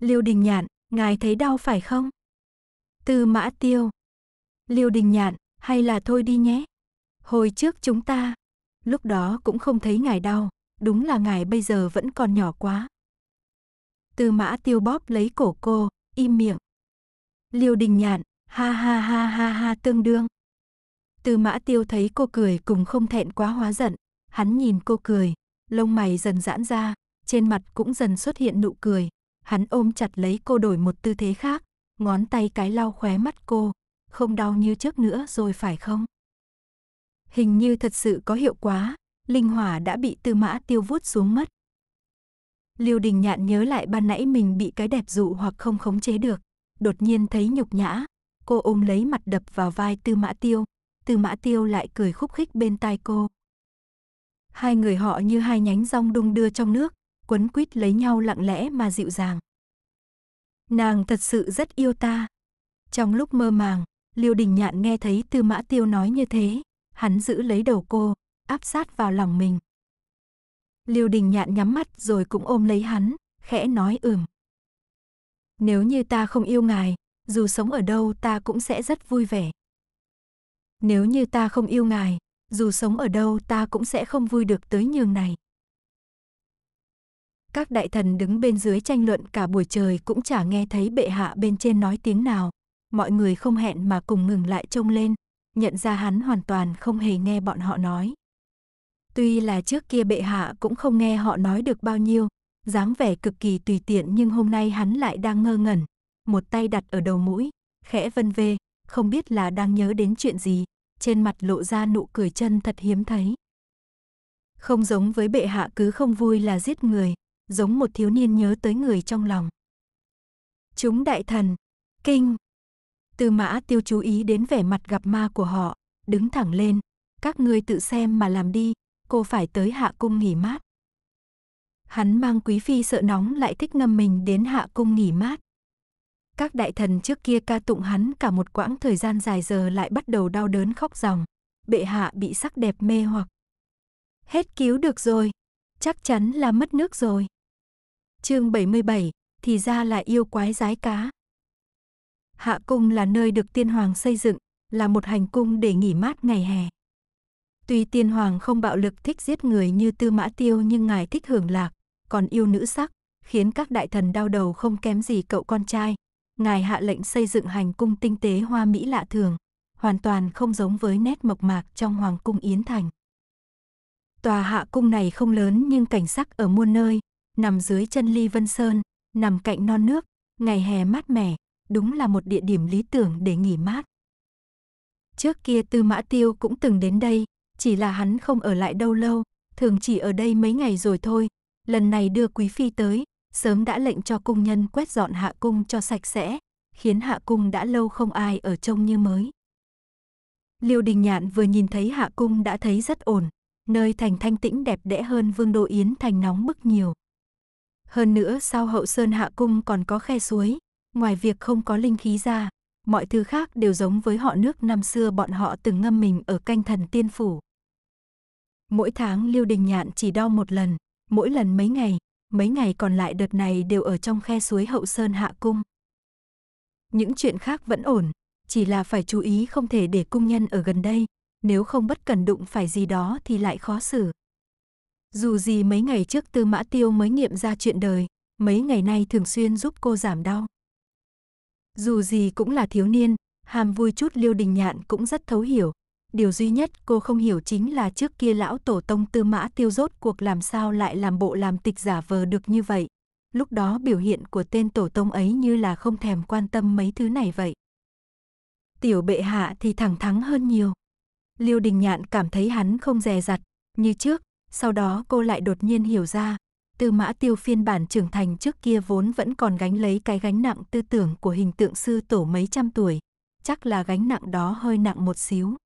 Liêu Đình Nhạn, ngài thấy đau phải không? Tư Mã Tiêu. Liêu Đình Nhạn, hay là thôi đi nhé. Hồi trước chúng ta lúc đó cũng không thấy ngài đau, đúng là ngài bây giờ vẫn còn nhỏ quá. Tư mã tiêu bóp lấy cổ cô, im miệng. Liêu đình nhạn, ha ha ha ha ha tương đương. Tư mã tiêu thấy cô cười cùng không thẹn quá hóa giận, hắn nhìn cô cười, lông mày dần giãn ra, trên mặt cũng dần xuất hiện nụ cười. Hắn ôm chặt lấy cô đổi một tư thế khác, ngón tay cái lau khóe mắt cô, không đau như trước nữa rồi phải không? Hình như thật sự có hiệu quả linh hỏa đã bị tư mã tiêu vuốt xuống mất. Liêu đình nhạn nhớ lại ban nãy mình bị cái đẹp dụ hoặc không khống chế được, đột nhiên thấy nhục nhã, cô ôm lấy mặt đập vào vai tư mã tiêu, tư mã tiêu lại cười khúc khích bên tai cô. Hai người họ như hai nhánh rong đung đưa trong nước, quấn quýt lấy nhau lặng lẽ mà dịu dàng. Nàng thật sự rất yêu ta. Trong lúc mơ màng, Liêu Đình Nhạn nghe thấy Tư Mã Tiêu nói như thế, hắn giữ lấy đầu cô, áp sát vào lòng mình. Liêu đình nhạn nhắm mắt rồi cũng ôm lấy hắn, khẽ nói ừm. Nếu như ta không yêu ngài, dù sống ở đâu ta cũng sẽ rất vui vẻ. Nếu như ta không yêu ngài, dù sống ở đâu ta cũng sẽ không vui được tới nhường này. Các đại thần đứng bên dưới tranh luận cả buổi trời cũng chả nghe thấy bệ hạ bên trên nói tiếng nào. Mọi người không hẹn mà cùng ngừng lại trông lên, nhận ra hắn hoàn toàn không hề nghe bọn họ nói. Tuy là trước kia bệ hạ cũng không nghe họ nói được bao nhiêu, dáng vẻ cực kỳ tùy tiện nhưng hôm nay hắn lại đang ngơ ngẩn, một tay đặt ở đầu mũi, khẽ vân vê, không biết là đang nhớ đến chuyện gì, trên mặt lộ ra nụ cười chân thật hiếm thấy. Không giống với bệ hạ cứ không vui là giết người, giống một thiếu niên nhớ tới người trong lòng. Chúng đại thần, kinh, Tư mã tiêu chú ý đến vẻ mặt gặp ma của họ, đứng thẳng lên. Các ngươi tự xem mà làm đi, cô phải tới hạ cung nghỉ mát. Hắn mang quý phi sợ nóng lại thích ngâm mình đến hạ cung nghỉ mát. Các đại thần trước kia ca tụng hắn cả một quãng thời gian dài giờ lại bắt đầu đau đớn khóc ròng. Bệ hạ bị sắc đẹp mê hoặc. Hết cứu được rồi, chắc chắn là mất nước rồi. Chương 77, thì ra là yêu quái giái cá. Hạ cung là nơi được tiên hoàng xây dựng, là một hành cung để nghỉ mát ngày hè. Tuy tiên hoàng không bạo lực thích giết người như Tư Mã Tiêu nhưng ngài thích hưởng lạc, còn yêu nữ sắc, khiến các đại thần đau đầu không kém gì cậu con trai. Ngài hạ lệnh xây dựng hành cung tinh tế hoa mỹ lạ thường, hoàn toàn không giống với nét mộc mạc trong hoàng cung Yến Thành. Tòa hạ cung này không lớn nhưng cảnh sắc ở muôn nơi, nằm dưới chân Ly Vân Sơn, nằm cạnh non nước, ngày hè mát mẻ, đúng là một địa điểm lý tưởng để nghỉ mát. Trước kia Tư Mã Tiêu cũng từng đến đây, chỉ là hắn không ở lại đâu lâu, thường chỉ ở đây mấy ngày rồi thôi. Lần này đưa Quý Phi tới, sớm đã lệnh cho cung nhân quét dọn hạ cung cho sạch sẽ, khiến hạ cung đã lâu không ai ở trông như mới. Liêu Đình Nhạn vừa nhìn thấy hạ cung đã thấy rất ổn, nơi thành thanh tĩnh đẹp đẽ hơn Vương Đô Yến thành nóng bức nhiều. Hơn nữa sau hậu sơn hạ cung còn có khe suối, Ngoài việc không có linh khí ra, mọi thứ khác đều giống với họ nước năm xưa bọn họ từng ngâm mình ở canh thần tiên phủ. Mỗi tháng Liêu Đình Nhạn chỉ đo một lần, mỗi lần mấy ngày, mấy ngày còn lại đợt này đều ở trong khe suối hậu sơn hạ cung. Những chuyện khác vẫn ổn, chỉ là phải chú ý không thể để cung nhân ở gần đây, nếu không bất cần đụng phải gì đó thì lại khó xử. Dù gì mấy ngày trước Tư Mã Tiêu mới nghiệm ra chuyện đời, mấy ngày nay thường xuyên giúp cô giảm đau. Dù gì cũng là thiếu niên, hàm vui chút Liêu Đình Nhạn cũng rất thấu hiểu. Điều duy nhất cô không hiểu chính là trước kia lão tổ tông tư mã tiêu rốt cuộc làm sao lại làm bộ làm tịch giả vờ được như vậy. Lúc đó biểu hiện của tên tổ tông ấy như là không thèm quan tâm mấy thứ này vậy. Tiểu bệ hạ thì thẳng thắng hơn nhiều. Liêu Đình Nhạn cảm thấy hắn không dè dặt, như trước, sau đó cô lại đột nhiên hiểu ra, Tư mã tiêu phiên bản trưởng thành trước kia vốn vẫn còn gánh lấy cái gánh nặng tư tưởng của hình tượng sư tổ mấy trăm tuổi. Chắc là gánh nặng đó hơi nặng một xíu.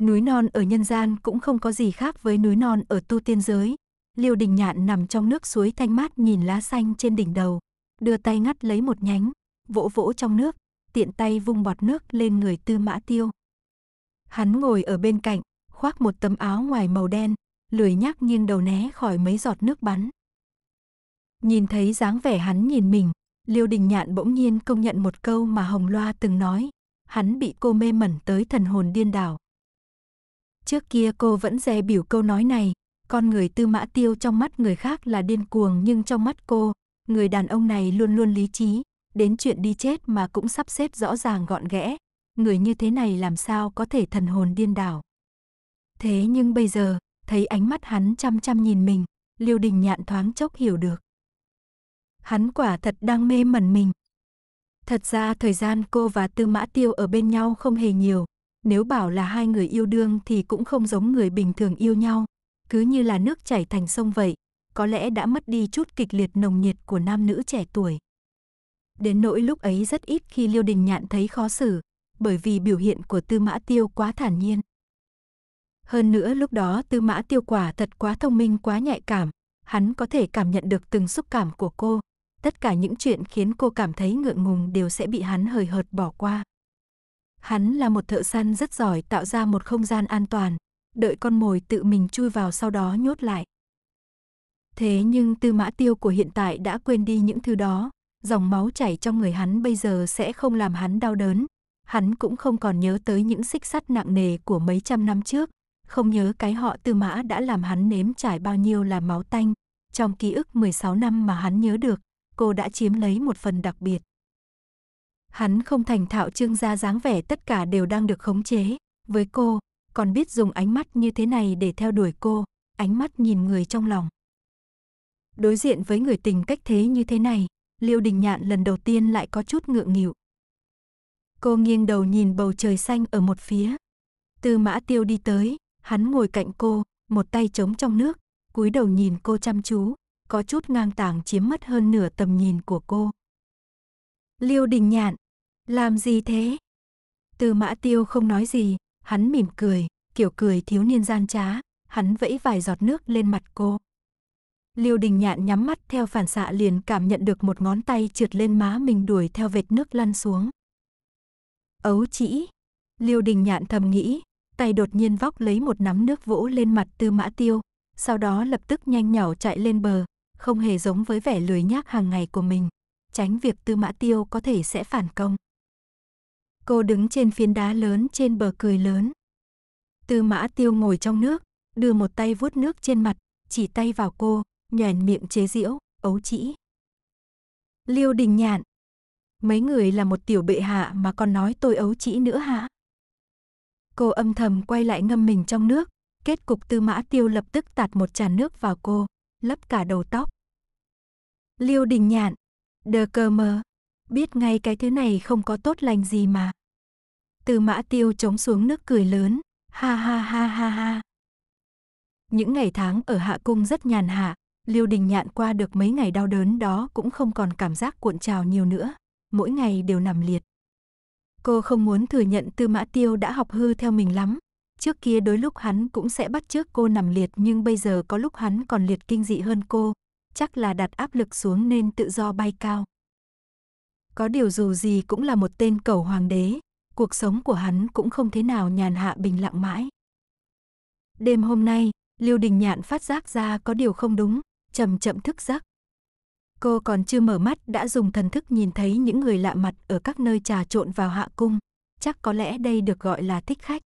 Núi non ở nhân gian cũng không có gì khác với núi non ở tu tiên giới. Liêu đình nhạn nằm trong nước suối thanh mát nhìn lá xanh trên đỉnh đầu. Đưa tay ngắt lấy một nhánh, vỗ vỗ trong nước, tiện tay vung bọt nước lên người tư mã tiêu. Hắn ngồi ở bên cạnh, khoác một tấm áo ngoài màu đen, lười nhác nghiêng đầu né khỏi mấy giọt nước bắn. Nhìn thấy dáng vẻ hắn nhìn mình, Liêu Đình Nhạn bỗng nhiên công nhận một câu mà Hồng Loa từng nói, hắn bị cô mê mẩn tới thần hồn điên đảo. Trước kia cô vẫn dè biểu câu nói này, con người tư mã tiêu trong mắt người khác là điên cuồng nhưng trong mắt cô, người đàn ông này luôn luôn lý trí, đến chuyện đi chết mà cũng sắp xếp rõ ràng gọn ghẽ, người như thế này làm sao có thể thần hồn điên đảo. Thế nhưng bây giờ, thấy ánh mắt hắn chăm chăm nhìn mình, Liêu Đình Nhạn thoáng chốc hiểu được. Hắn quả thật đang mê mẩn mình. Thật ra thời gian cô và Tư Mã Tiêu ở bên nhau không hề nhiều, nếu bảo là hai người yêu đương thì cũng không giống người bình thường yêu nhau, cứ như là nước chảy thành sông vậy, có lẽ đã mất đi chút kịch liệt nồng nhiệt của nam nữ trẻ tuổi. Đến nỗi lúc ấy rất ít khi Liêu Đình Nhạn thấy khó xử, bởi vì biểu hiện của Tư Mã Tiêu quá thản nhiên. Hơn nữa lúc đó tư mã tiêu quả thật quá thông minh quá nhạy cảm, hắn có thể cảm nhận được từng xúc cảm của cô. Tất cả những chuyện khiến cô cảm thấy ngượng ngùng đều sẽ bị hắn hời hợt bỏ qua. Hắn là một thợ săn rất giỏi tạo ra một không gian an toàn, đợi con mồi tự mình chui vào sau đó nhốt lại. Thế nhưng tư mã tiêu của hiện tại đã quên đi những thứ đó, dòng máu chảy trong người hắn bây giờ sẽ không làm hắn đau đớn. Hắn cũng không còn nhớ tới những xích sắt nặng nề của mấy trăm năm trước, không nhớ cái họ tư mã đã làm hắn nếm trải bao nhiêu là máu tanh, trong ký ức 16 năm mà hắn nhớ được, cô đã chiếm lấy một phần đặc biệt. Hắn không thành thạo trương ra dáng vẻ tất cả đều đang được khống chế, với cô, còn biết dùng ánh mắt như thế này để theo đuổi cô, ánh mắt nhìn người trong lòng. Đối diện với người tình cách thế như thế này, Liêu Đình Nhạn lần đầu tiên lại có chút ngượng nghịu. Cô nghiêng đầu nhìn bầu trời xanh ở một phía. Tư Mã Tiêu đi tới, Hắn ngồi cạnh cô, một tay trống trong nước, cúi đầu nhìn cô chăm chú, có chút ngang tàng chiếm mất hơn nửa tầm nhìn của cô. Liêu Đình Nhạn, làm gì thế? Từ Mã Tiêu không nói gì, hắn mỉm cười, kiểu cười thiếu niên gian trá, hắn vẫy vài giọt nước lên mặt cô. Liêu Đình Nhạn nhắm mắt theo phản xạ liền cảm nhận được một ngón tay trượt lên má mình đuổi theo vệt nước lăn xuống. Ấu chỉ, Liêu Đình Nhạn thầm nghĩ, tay đột nhiên vóc lấy một nắm nước vỗ lên mặt Tư Mã Tiêu, sau đó lập tức nhanh nhỏ chạy lên bờ, không hề giống với vẻ lười nhác hàng ngày của mình, tránh việc Tư Mã Tiêu có thể sẽ phản công. Cô đứng trên phiến đá lớn trên bờ cười lớn. Tư Mã Tiêu ngồi trong nước, đưa một tay vuốt nước trên mặt, chỉ tay vào cô, nhoẻn miệng chế giễu, ấu chỉ. Liêu Đình Nhạn, mấy người là một tiểu bệ hạ mà còn nói tôi ấu chỉ nữa hả? Cô âm thầm quay lại ngâm mình trong nước, kết cục tư mã tiêu lập tức tạt một tràn nước vào cô, lấp cả đầu tóc. Liêu đình nhạn, đờ cơ mờ, biết ngay cái thứ này không có tốt lành gì mà. Tư mã tiêu chống xuống nước cười lớn, ha ha ha ha ha. Những ngày tháng ở hạ cung rất nhàn hạ, Liêu Đình Nhạn qua được mấy ngày đau đớn đó cũng không còn cảm giác cuộn trào nhiều nữa, mỗi ngày đều nằm liệt, Cô không muốn thừa nhận Tư Mã Tiêu đã học hư theo mình lắm. Trước kia đối lúc hắn cũng sẽ bắt trước cô nằm liệt nhưng bây giờ có lúc hắn còn liệt kinh dị hơn cô. Chắc là đặt áp lực xuống nên tự do bay cao. Có điều dù gì cũng là một tên cẩu hoàng đế, cuộc sống của hắn cũng không thế nào nhàn hạ bình lặng mãi. Đêm hôm nay, Lưu Đình Nhạn phát giác ra có điều không đúng, chậm chậm thức giấc, Cô còn chưa mở mắt đã dùng thần thức nhìn thấy những người lạ mặt ở các nơi trà trộn vào hạ cung. Chắc có lẽ đây được gọi là thích khách.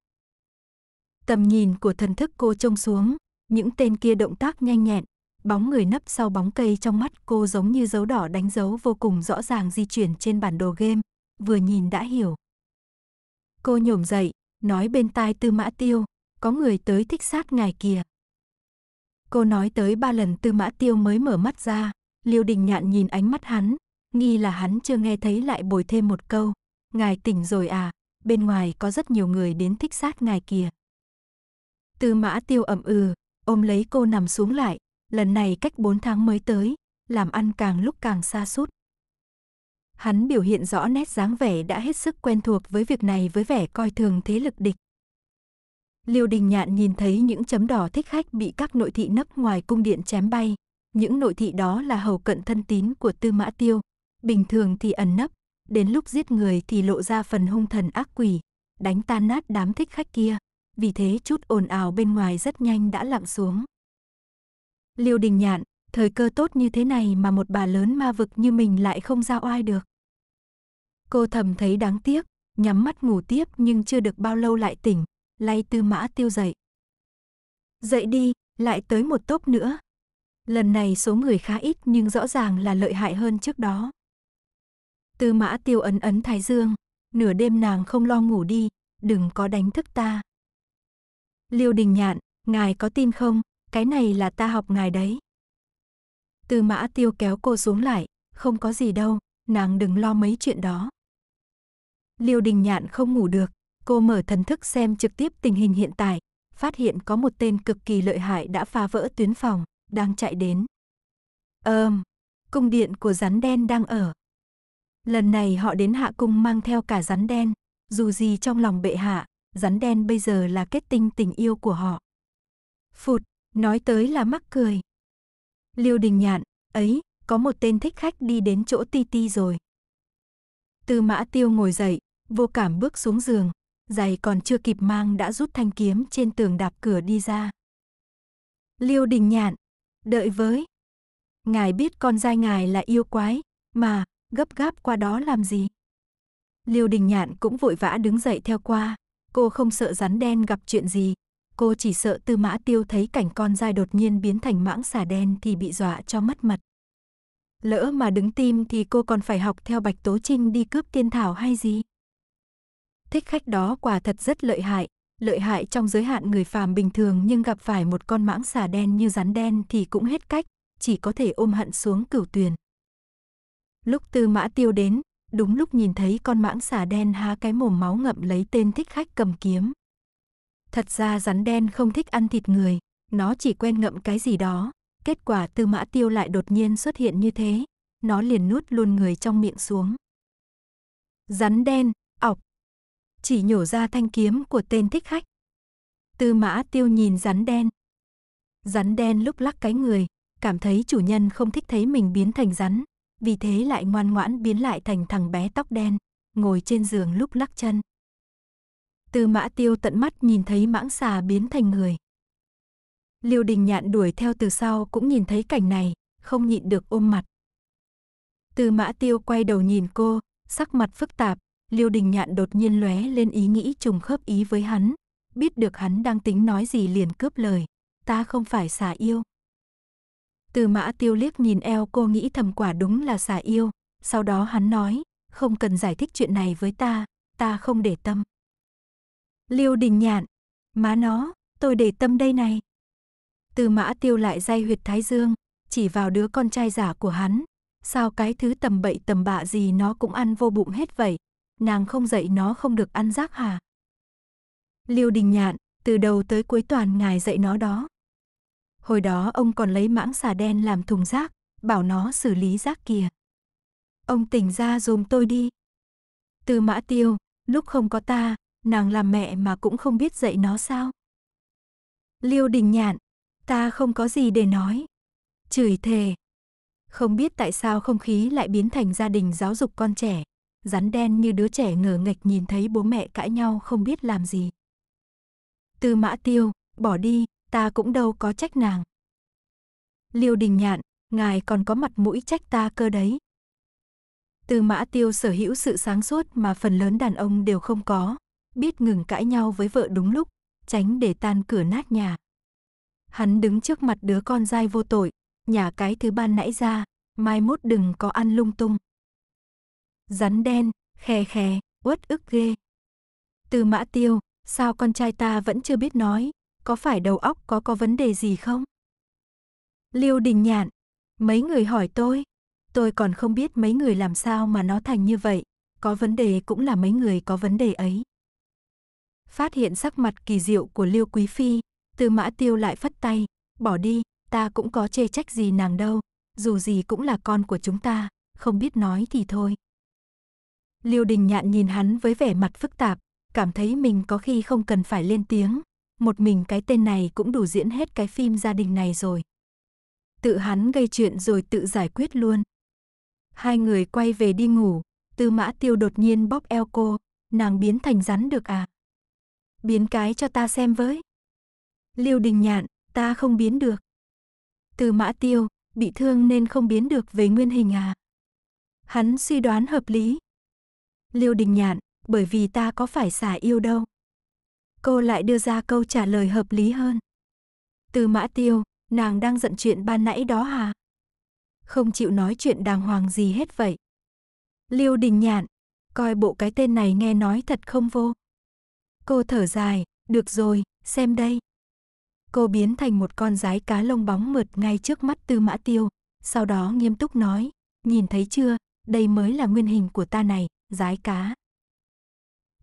Tầm nhìn của thần thức cô trông xuống, những tên kia động tác nhanh nhẹn, bóng người nấp sau bóng cây trong mắt cô giống như dấu đỏ đánh dấu vô cùng rõ ràng di chuyển trên bản đồ game, vừa nhìn đã hiểu. Cô nhổm dậy, nói bên tai Tư Mã Tiêu, có người tới thích sát ngài kìa. Cô nói tới ba lần Tư Mã Tiêu mới mở mắt ra, Liêu Đình Nhạn nhìn ánh mắt hắn, nghi là hắn chưa nghe thấy lại bồi thêm một câu. Ngài tỉnh rồi à, bên ngoài có rất nhiều người đến thích sát ngài kìa. Tư mã tiêu ẩm ừ, ôm lấy cô nằm xuống lại, lần này cách 4 tháng mới tới, làm ăn càng lúc càng xa sút Hắn biểu hiện rõ nét dáng vẻ đã hết sức quen thuộc với việc này với vẻ coi thường thế lực địch. Liêu Đình Nhạn nhìn thấy những chấm đỏ thích khách bị các nội thị nấp ngoài cung điện chém bay, những nội thị đó là hầu cận thân tín của Tư Mã Tiêu, bình thường thì ẩn nấp, đến lúc giết người thì lộ ra phần hung thần ác quỷ, đánh tan nát đám thích khách kia, vì thế chút ồn ào bên ngoài rất nhanh đã lặng xuống. Liêu Đình Nhạn, thời cơ tốt như thế này mà một bà lớn ma vực như mình lại không giao oai được. Cô thầm thấy đáng tiếc, nhắm mắt ngủ tiếp nhưng chưa được bao lâu lại tỉnh, lay tư mã tiêu dậy. Dậy đi, lại tới một tốp nữa, Lần này số người khá ít nhưng rõ ràng là lợi hại hơn trước đó. Tư mã tiêu ấn ấn thái dương, nửa đêm nàng không lo ngủ đi, đừng có đánh thức ta. Liêu đình nhạn, ngài có tin không, cái này là ta học ngài đấy. Tư mã tiêu kéo cô xuống lại, không có gì đâu, nàng đừng lo mấy chuyện đó. Liêu đình nhạn không ngủ được, cô mở thần thức xem trực tiếp tình hình hiện tại, phát hiện có một tên cực kỳ lợi hại đã phá vỡ tuyến phòng đang chạy đến. Ơm, um, cung điện của rắn đen đang ở. Lần này họ đến hạ cung mang theo cả rắn đen, dù gì trong lòng bệ hạ, rắn đen bây giờ là kết tinh tình yêu của họ. Phụt, nói tới là mắc cười. Liêu đình nhạn, ấy, có một tên thích khách đi đến chỗ ti ti rồi. Tư mã tiêu ngồi dậy, vô cảm bước xuống giường, giày còn chưa kịp mang đã rút thanh kiếm trên tường đạp cửa đi ra. Liêu đình nhạn, Đợi với. Ngài biết con trai ngài là yêu quái, mà, gấp gáp qua đó làm gì? Liêu Đình Nhạn cũng vội vã đứng dậy theo qua, cô không sợ rắn đen gặp chuyện gì, cô chỉ sợ Tư Mã Tiêu thấy cảnh con trai đột nhiên biến thành mãng xà đen thì bị dọa cho mất mặt. Lỡ mà đứng tim thì cô còn phải học theo Bạch Tố Trinh đi cướp tiên thảo hay gì? Thích khách đó quả thật rất lợi hại, lợi hại trong giới hạn người phàm bình thường nhưng gặp phải một con mãng xà đen như rắn đen thì cũng hết cách, chỉ có thể ôm hận xuống cửu tuyền. Lúc tư mã tiêu đến, đúng lúc nhìn thấy con mãng xà đen há cái mồm máu ngậm lấy tên thích khách cầm kiếm. Thật ra rắn đen không thích ăn thịt người, nó chỉ quen ngậm cái gì đó, kết quả tư mã tiêu lại đột nhiên xuất hiện như thế, nó liền nuốt luôn người trong miệng xuống. Rắn đen, chỉ nhổ ra thanh kiếm của tên thích khách. Tư mã tiêu nhìn rắn đen. Rắn đen lúc lắc cái người, cảm thấy chủ nhân không thích thấy mình biến thành rắn, vì thế lại ngoan ngoãn biến lại thành thằng bé tóc đen, ngồi trên giường lúc lắc chân. Tư mã tiêu tận mắt nhìn thấy mãng xà biến thành người. Liêu đình nhạn đuổi theo từ sau cũng nhìn thấy cảnh này, không nhịn được ôm mặt. Tư mã tiêu quay đầu nhìn cô, sắc mặt phức tạp, Liêu Đình Nhạn đột nhiên lóe lên ý nghĩ trùng khớp ý với hắn, biết được hắn đang tính nói gì liền cướp lời, ta không phải xả yêu. Từ mã tiêu liếc nhìn eo cô nghĩ thầm quả đúng là xả yêu, sau đó hắn nói, không cần giải thích chuyện này với ta, ta không để tâm. Liêu Đình Nhạn, má nó, tôi để tâm đây này. Từ mã tiêu lại dây huyệt thái dương, chỉ vào đứa con trai giả của hắn, sao cái thứ tầm bậy tầm bạ gì nó cũng ăn vô bụng hết vậy nàng không dạy nó không được ăn rác hả? Liêu đình nhạn, từ đầu tới cuối toàn ngài dạy nó đó. Hồi đó ông còn lấy mãng xà đen làm thùng rác, bảo nó xử lý rác kìa. Ông tỉnh ra dùm tôi đi. Từ mã tiêu, lúc không có ta, nàng làm mẹ mà cũng không biết dạy nó sao. Liêu đình nhạn, ta không có gì để nói. Chửi thề. Không biết tại sao không khí lại biến thành gia đình giáo dục con trẻ, rắn đen như đứa trẻ ngờ nghịch nhìn thấy bố mẹ cãi nhau không biết làm gì. Tư mã tiêu, bỏ đi, ta cũng đâu có trách nàng. Liêu đình nhạn, ngài còn có mặt mũi trách ta cơ đấy. Tư mã tiêu sở hữu sự sáng suốt mà phần lớn đàn ông đều không có, biết ngừng cãi nhau với vợ đúng lúc, tránh để tan cửa nát nhà. Hắn đứng trước mặt đứa con dai vô tội, nhà cái thứ ban nãy ra, mai mốt đừng có ăn lung tung rắn đen, khè khè, uất ức ghê. Từ mã tiêu, sao con trai ta vẫn chưa biết nói, có phải đầu óc có có vấn đề gì không? Liêu đình nhạn, mấy người hỏi tôi, tôi còn không biết mấy người làm sao mà nó thành như vậy, có vấn đề cũng là mấy người có vấn đề ấy. Phát hiện sắc mặt kỳ diệu của Liêu Quý Phi, từ mã tiêu lại phất tay, bỏ đi, ta cũng có chê trách gì nàng đâu, dù gì cũng là con của chúng ta, không biết nói thì thôi. Liêu Đình Nhạn nhìn hắn với vẻ mặt phức tạp, cảm thấy mình có khi không cần phải lên tiếng, một mình cái tên này cũng đủ diễn hết cái phim gia đình này rồi. Tự hắn gây chuyện rồi tự giải quyết luôn. Hai người quay về đi ngủ, Tư Mã Tiêu đột nhiên bóp eo cô, nàng biến thành rắn được à? Biến cái cho ta xem với. Liêu Đình Nhạn, ta không biến được. Tư Mã Tiêu, bị thương nên không biến được về nguyên hình à? Hắn suy đoán hợp lý, Liêu Đình Nhạn, bởi vì ta có phải xả yêu đâu. Cô lại đưa ra câu trả lời hợp lý hơn. Từ mã tiêu, nàng đang giận chuyện ban nãy đó hà? Không chịu nói chuyện đàng hoàng gì hết vậy. Liêu Đình Nhạn, coi bộ cái tên này nghe nói thật không vô. Cô thở dài, được rồi, xem đây. Cô biến thành một con rái cá lông bóng mượt ngay trước mắt Tư Mã Tiêu, sau đó nghiêm túc nói, nhìn thấy chưa, đây mới là nguyên hình của ta này, giái cá.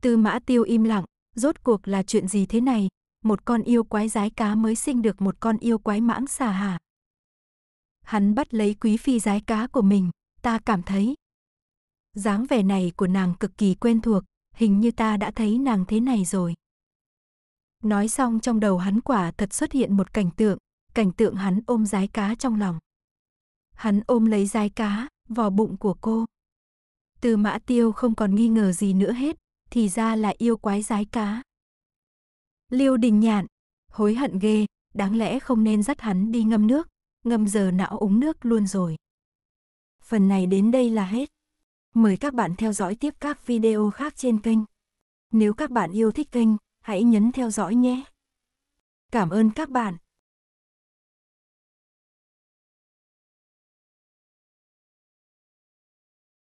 Tư mã tiêu im lặng, rốt cuộc là chuyện gì thế này, một con yêu quái giái cá mới sinh được một con yêu quái mãng xà hả? Hắn bắt lấy quý phi giái cá của mình, ta cảm thấy. dáng vẻ này của nàng cực kỳ quen thuộc, hình như ta đã thấy nàng thế này rồi. Nói xong trong đầu hắn quả thật xuất hiện một cảnh tượng, cảnh tượng hắn ôm giái cá trong lòng. Hắn ôm lấy giái cá, vào bụng của cô. Từ mã tiêu không còn nghi ngờ gì nữa hết, thì ra là yêu quái giái cá. Liêu đình nhạn, hối hận ghê, đáng lẽ không nên dắt hắn đi ngâm nước, ngâm giờ não uống nước luôn rồi. Phần này đến đây là hết. Mời các bạn theo dõi tiếp các video khác trên kênh. Nếu các bạn yêu thích kênh, hãy nhấn theo dõi nhé. Cảm ơn các bạn.